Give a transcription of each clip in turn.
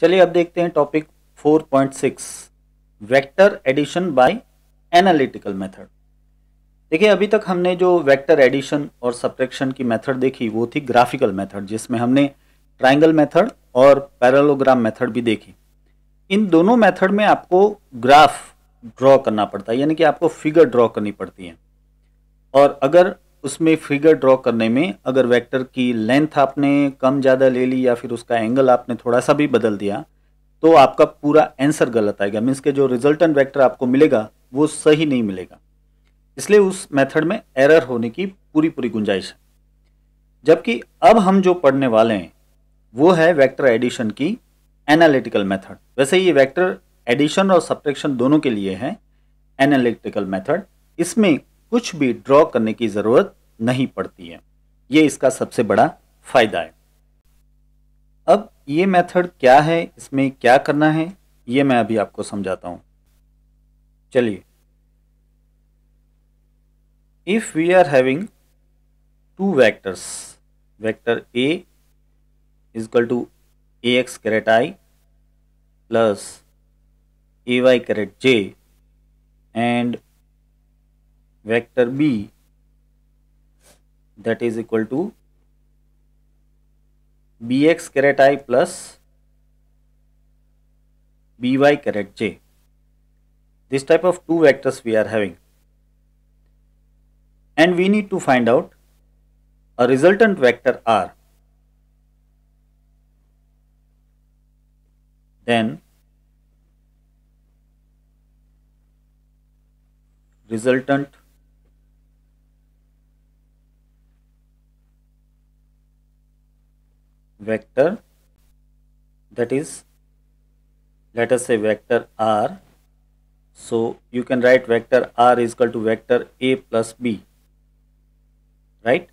चलिए अब देखते हैं topic 4.6 vector addition by analytical method देखिए अभी तक हमने जो वेक्टर एडिशन और सप्रेक्शन की मेथड देखी वो थी ग्राफिकल मेथड जिसमें हमने ट्राइंगल मेथड और पैरालोग्राम मेथड भी देखी इन दोनों मेथड में आपको ग्राफ ड्रॉ करना पड़ता है यानी कि आपको फिगर ड्रॉ करनी पड़ती है और अगर उसमें फिगर ड्रॉ करने में अगर वेक्टर की लेंथ आपने कम ज़्यादा ले ली या फिर उसका एंगल आपने थोड़ा सा भी बदल दिया तो आपका पूरा आंसर गलत आएगा मीन्स के जो रिजल्टेंट वेक्टर आपको मिलेगा वो सही नहीं मिलेगा इसलिए उस मेथड में एरर होने की पूरी पूरी गुंजाइश है जबकि अब हम जो पढ़ने वाले हैं वो है वैक्टर एडिशन की एनालिटिकल मैथड वैसे ये वैक्टर एडिशन और सब्ट्रैक्शन दोनों के लिए है एनालिटिकल मैथड इसमें कुछ भी ड्रॉ करने की ज़रूरत नहीं पड़ती है ये इसका सबसे बड़ा फ़ायदा है अब ये मेथड क्या है इसमें क्या करना है ये मैं अभी आपको समझाता हूं चलिए if we are having two vectors vector A equal to A x caret I plus A Y caret j and vector b that is equal to bx caret i plus by caret j. This type of two vectors we are having. And we need to find out a resultant vector r. Then resultant vector that is let us say vector r so you can write vector r is equal to vector a plus b right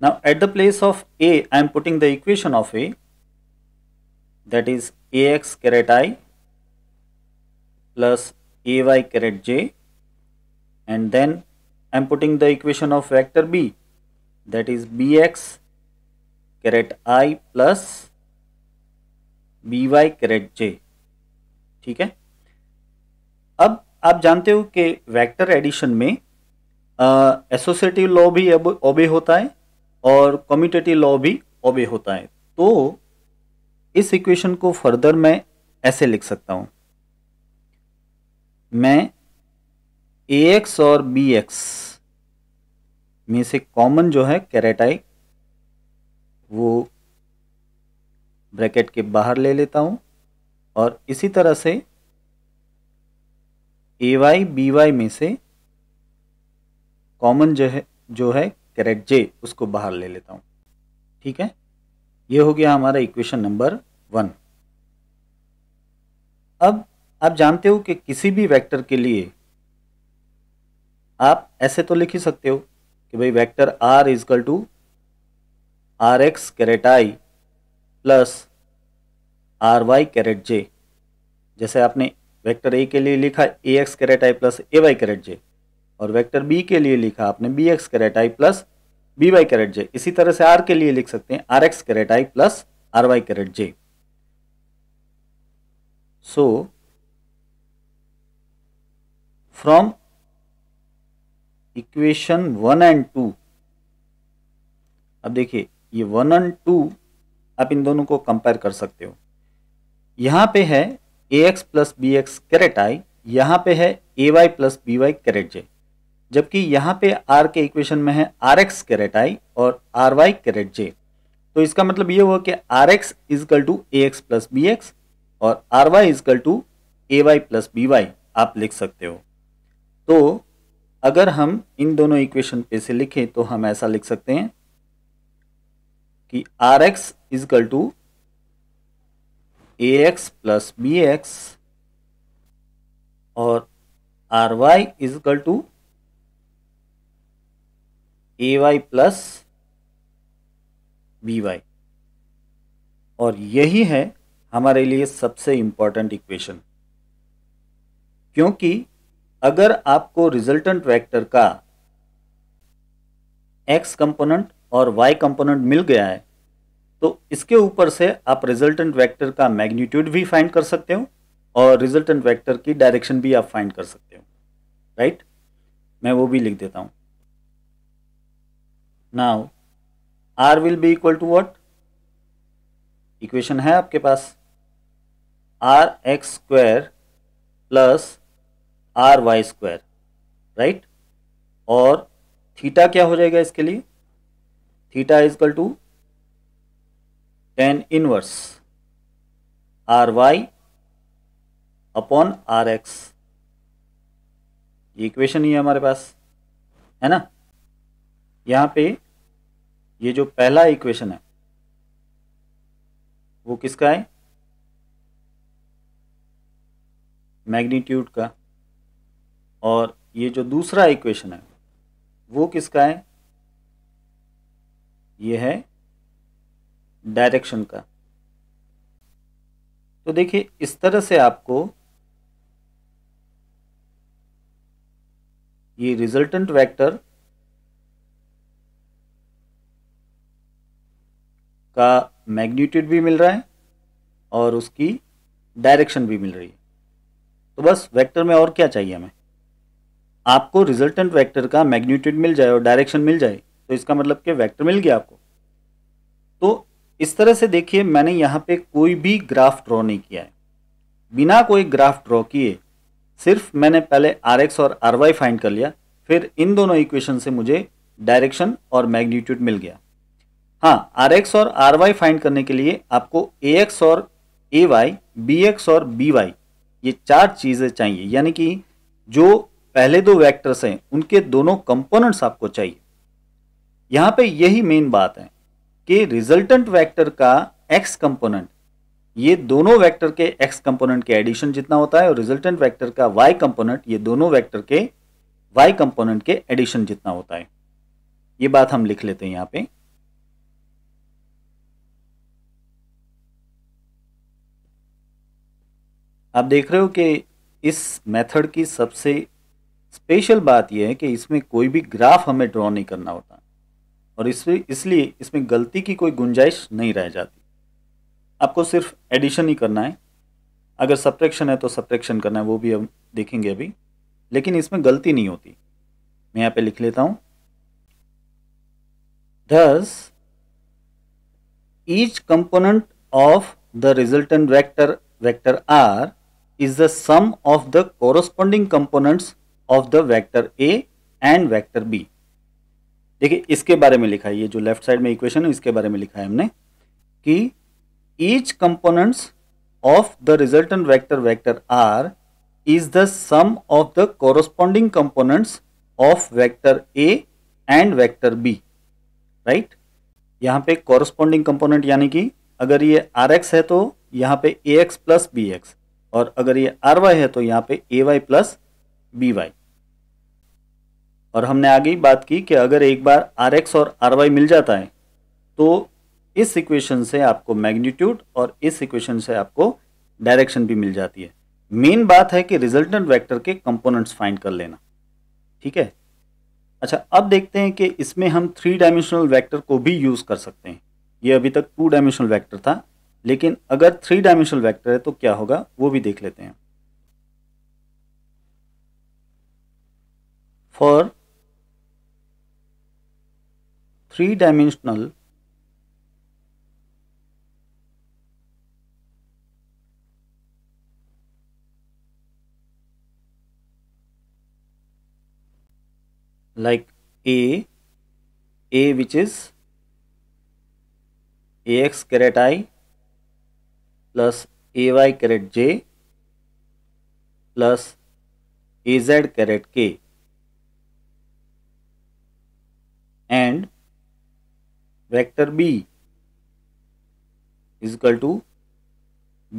now at the place of a I am putting the equation of a that is ax caret i plus ay caret j and then I am putting the equation of vector b that is bx caret I plus B Y caret j ठीक है अब आप जानते हो कि vector addition में associative law भी obey होता है और कम्यूटेटिव लॉ भी ओबे होता है तो इस इक्वेशन को फर्दर मैं ऐसे लिख सकता हूं मैं ए एक्स और बी एक्स में से कॉमन जो है कैरेट आई वो ब्रैकेट के बाहर ले लेता हूँ और इसी तरह से ए वाई बी वाई में से कॉमन जो है जो है करेक्ट जे उसको बाहर ले लेता हूँ ठीक है ये हो गया हमारा इक्वेशन नंबर वन अब आप जानते हो कि किसी भी वेक्टर के लिए आप ऐसे तो लिख ही सकते हो कि भाई vector are equal to r x caret I plus are y caret j जैसे आपने वेक्टर ए के लिए लिखा a x caret I plus A y caret j और वेक्टर बी के लिए लिखा आपने बी एक्स कैरेट आई plus B Y caret j इसी तरह से आर के लिए लिख सकते हैं r x caret I plus are y caret j so from equation one and two अब देखिए ये वन एंड टू आप इन दोनों को कंपेयर कर सकते हो यहाँ पे है a x plus B x caret i यहाँ पे है a Y plus B Y caret j जबकि यहाँ पे आर के इक्वेशन में है आर एक्स कैरेट आई और आर वाई कैरेट जे तो इसका मतलब ये हुआ कि r x equal to A x plus B x और are y equal to A Y plus B y आप लिख सकते हो तो अगर हम इन दोनों इक्वेशन पे से लिखें तो हम ऐसा लिख सकते हैं कि r x equal to A x plus B x और are y equal to A Y plus B Y और यही है हमारे लिए सबसे इंपॉर्टेंट इक्वेशन क्योंकि अगर आपको रिजल्टेंट वेक्टर का एक्स कंपोनेंट और वाई कंपोनेंट मिल गया है तो इसके ऊपर से आप रिजल्टेंट वेक्टर का मैग्नीट्यूड भी फाइंड कर सकते हो और रिजल्टेंट वेक्टर की डायरेक्शन भी आप फाइंड कर सकते हो राइट मैं वो भी लिख देता हूँ now r will be equal to what equation है आपके पास r x square plus R Y square right और थीटा क्या हो जाएगा इसके लिए theta equal to tan inverse y upon r x ये इक्वेशन ही है हमारे पास है ना यहाँ पे ये जो पहला इक्वेशन है वो किसका है मैग्नीट्यूड का और ये जो दूसरा इक्वेशन है वो किसका है ये है डायरेक्शन का तो देखिए इस तरह से आपको ये रिजल्टेंट वेक्टर का मैग्नीट्यूड भी मिल रहा है और उसकी डायरेक्शन भी मिल रही है तो बस वेक्टर में और क्या चाहिए हमें आपको रिजल्टेंट वेक्टर का मैग्नीट्यूड मिल जाए और डायरेक्शन मिल जाए तो इसका मतलब कि वेक्टर मिल गया आपको तो इस तरह से देखिए मैंने यहाँ पे कोई भी ग्राफ ड्रॉ नहीं किया है बिना कोई ग्राफ ड्रॉ किए सिर्फ मैंने पहले आर एक्स और आर वाई फाइंड कर लिया फिर इन दोनों इक्वेशन से मुझे डायरेक्शन और मैग्नीट्यूड मिल गया हाँ आर एक्स और आर वाई फाइंड करने के लिए आपको ए एक्स और ए वाई बी एक्स और बी वाई ये चार चीज़ें चाहिए यानी कि जो पहले दो वैक्टर्स हैं उनके दोनों कंपोनेंट्स आपको चाहिए यहाँ पे यही मेन बात है कि रिजल्टेंट वेक्टर का एक्स कंपोनेंट ये दोनों वेक्टर के एक्स कंपोनेंट के एडिशन जितना होता है और रिजल्टेंट वेक्टर का वाई कंपोनेंट ये दोनों वेक्टर के वाई कंपोनेंट के एडिशन जितना होता है ये बात हम लिख लेते हैं यहां पे आप देख रहे हो कि इस मेथड की सबसे स्पेशल बात यह है कि इसमें कोई भी ग्राफ हमें ड्रॉ नहीं करना होता और इसलिए इसमें गलती की कोई गुंजाइश नहीं रह जाती आपको सिर्फ एडिशन ही करना है अगर सप्रेक्शन है तो सप्रेक्शन करना है वो भी हम देखेंगे अभी लेकिन इसमें गलती नहीं होती मैं यहाँ पे लिख लेता हूँ दस each component of the resultant vector vector R is the sum of the corresponding components of the vector A and vector B देखिए इसके बारे में लिखा है ये जो लेफ्ट साइड में इक्वेशन है इसके बारे में लिखा है हमने कि each components of the resultant vector vector R is the sum of the corresponding components of vector A and vector B right यहाँ पे कोरोस्पॉन्डिंग कंपोनेंट यानी कि अगर ये आर एक्स है तो यहाँ पे A x plus B x और अगर ये आर वाई है तो यहाँ पे A Y plus B Y और हमने आगे ही बात की कि अगर एक बार आर एक्स और आर वाई मिल जाता है तो इस इक्वेशन से आपको मैग्नीट्यूड और इस इक्वेशन से आपको डायरेक्शन भी मिल जाती है मेन बात है कि रिजल्टेंट वेक्टर के कंपोनेंट्स फाइंड कर लेना ठीक है अच्छा अब देखते हैं कि इसमें हम थ्री डायमेंशनल वेक्टर को भी यूज़ कर सकते हैं ये अभी तक टू डायमेंशनल वेक्टर था लेकिन अगर थ्री डायमेंशनल वेक्टर है तो क्या होगा वो भी देख लेते हैं for three-dimensional like A, A which is Ax caret i plus Ay caret j plus Az caret k and vector B equal to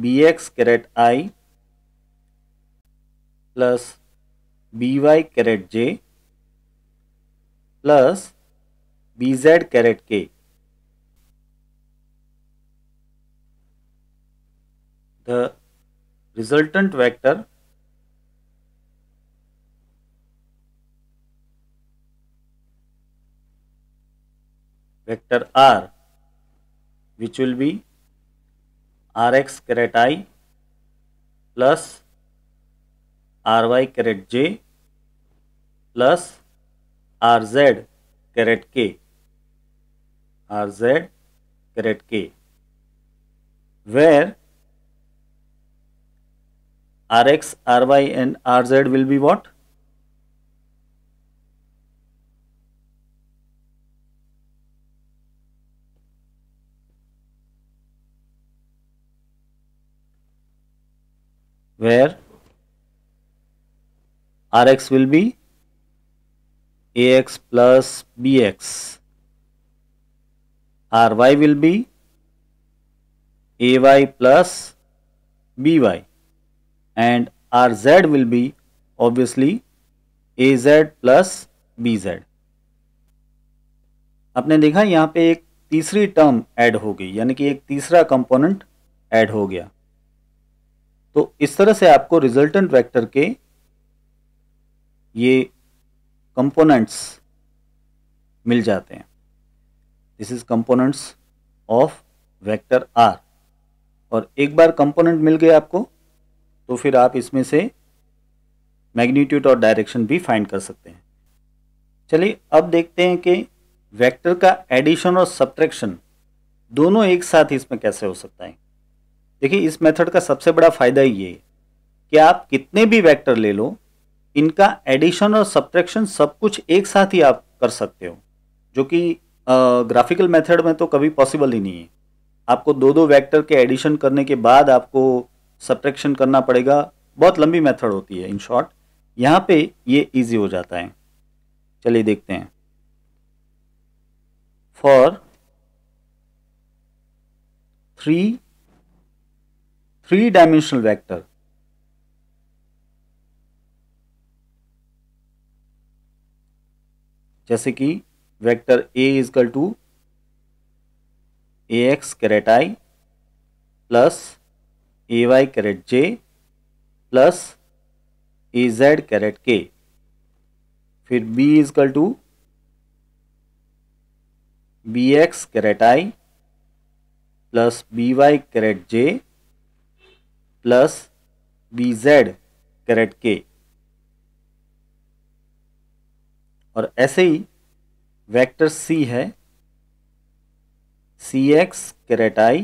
B x caret I plus B Y caret J plus B Z caret K the resultant vector R which will be Rx caret I plus Ry caret J plus Rz caret K Rz caret K where Rx, Ry and Rz will be what? where Rx will be Ax plus Bx. Ry will be Ay plus By and Rz will be obviously Az plus Bz. आपने देखा यहाँ पे एक तीसरी term add हो गई यानी कि एक तीसरा कंपोनेंट ऐड हो गया तो इस तरह से आपको रिजल्टेंट वेक्टर के ये कंपोनेंट्स मिल जाते हैं this is components of vector R और एक बार कंपोनेंट मिल गए आपको तो फिर आप इसमें से मैग्नीट्यूड और डायरेक्शन भी फाइंड कर सकते हैं चलिए अब देखते हैं कि वेक्टर का एडिशन और सब्ट्रैक्शन दोनों एक साथ इसमें कैसे हो सकता है देखिए इस मेथड का सबसे बड़ा फ़ायदा ये कि आप कितने भी वेक्टर ले लो इनका एडिशन और सब्ट्रैक्शन सब कुछ एक साथ ही आप कर सकते हो जो कि ग्राफिकल मेथड में तो कभी पॉसिबल ही नहीं है आपको दो दो वेक्टर के एडिशन करने के बाद आपको सब्ट्रैक्शन करना पड़ेगा बहुत लंबी मेथड होती है इन शॉर्ट यहाँ पे ये इजी हो जाता है चलिए देखते हैं for three three dimensional vector जैसे कि vector A equal to A x caret I plus A Y caret J plus A Z caret K फिर B equal to B X caret I plus B Y caret J plus B Z caret K और ऐसे ही vector C है C X caret आई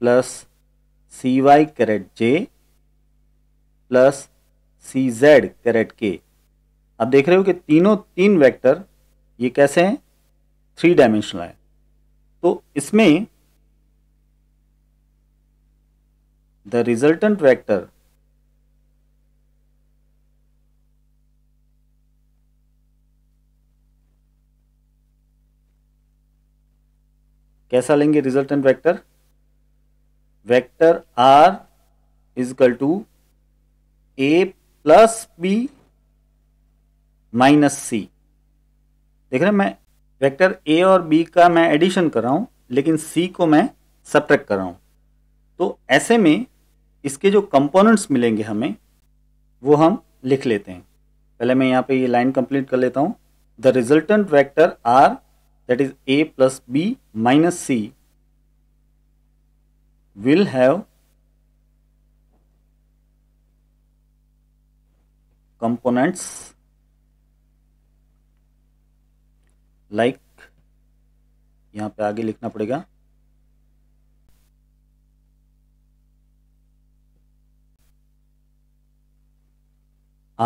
plus C Y caret J plus C Z caret K आप देख रहे हो कि तीनों तीन वेक्टर ये कैसे हैं थ्री डायमेंशनल है तो इसमें The resultant vector कैसा लेंगे resultant vector vector are equal to A plus B minus C देख रहे मैं वेक्टर ए और बी का मैं एडिशन कर रहा हूं लेकिन सी को मैं सब्ट्रैक्ट कर रहा हूं तो ऐसे में इसके जो कंपोनेंट्स मिलेंगे हमें वो हम लिख लेते हैं पहले मैं यहाँ पे ये लाइन कंप्लीट कर लेता हूँ the resultant vector R that is A plus B minus C will have components like यहाँ पे आगे लिखना पड़ेगा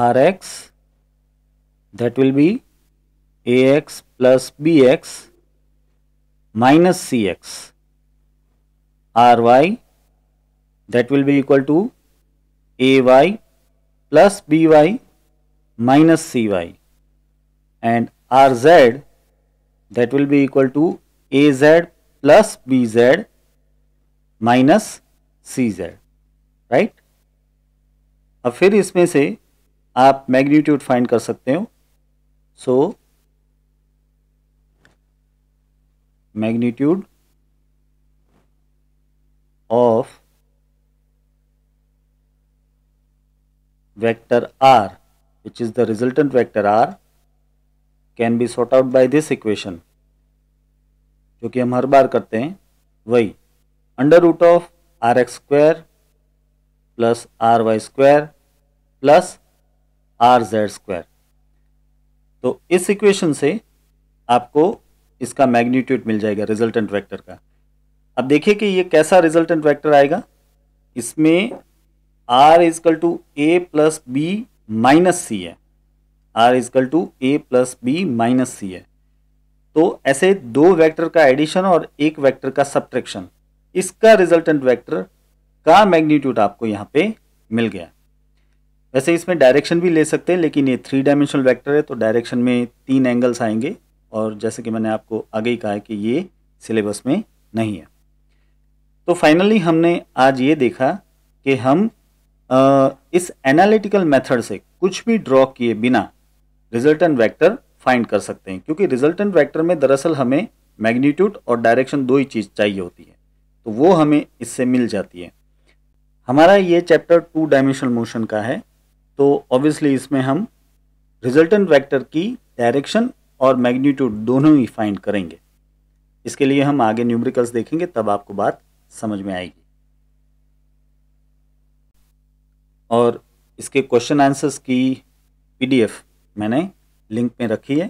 R X that will be A x plus B X minus C X R Y that will be equal to A Y plus B Y minus C Y and R Z that will be equal to A Z plus B Z minus C Z right अब फिर इसमें से आप magnitude find कर सकते हो so magnitude of vector R which is the resultant vector R can be sort out by this equation जो कि हम हर बार करते हैं वही under root of R x square plus R Y square plus R Z square तो इस इक्वेशन से आपको इसका मैग्नीट्यूड मिल जाएगा रिजल्टेंट वेक्टर का अब देखिए कि ये कैसा रिजल्टेंट वेक्टर आएगा इसमें R equal to A plus B minus C है R equal to A plus B minus C है तो ऐसे दो वेक्टर का एडिशन और एक वेक्टर का सब्ट्रैक्शन इसका रिजल्टेंट वेक्टर का मैग्नीट्यूड आपको यहाँ पे मिल गया वैसे इसमें डायरेक्शन भी ले सकते हैं लेकिन ये थ्री डायमेंशनल वेक्टर है तो डायरेक्शन में तीन एंगल्स आएंगे और जैसे कि मैंने आपको आगे ही कहा है कि ये सिलेबस में नहीं है तो फाइनली हमने आज ये देखा कि हम आ, इस एनालिटिकल मेथड से कुछ भी ड्रॉ किए बिना रिजल्टेंट वेक्टर फाइंड कर सकते हैं क्योंकि रिजल्टेंट वेक्टर में दरअसल हमें मैग्नीट्यूड और डायरेक्शन दो ही चीज़ चाहिए होती है तो वो हमें इससे मिल जाती है हमारा ये चैप्टर टू डायमेंशनल मोशन का है तो ऑब्वियसली इसमें हम रिजल्टेंट वेक्टर की डायरेक्शन और मैग्नीट्यूड दोनों ही फाइंड करेंगे इसके लिए हम आगे न्यूमेरिकल्स देखेंगे तब आपको बात समझ में आएगी और इसके क्वेश्चन आंसर्स की पीडीएफ मैंने लिंक में रखी है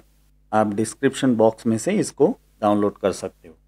आप डिस्क्रिप्शन बॉक्स में से इसको डाउनलोड कर सकते हो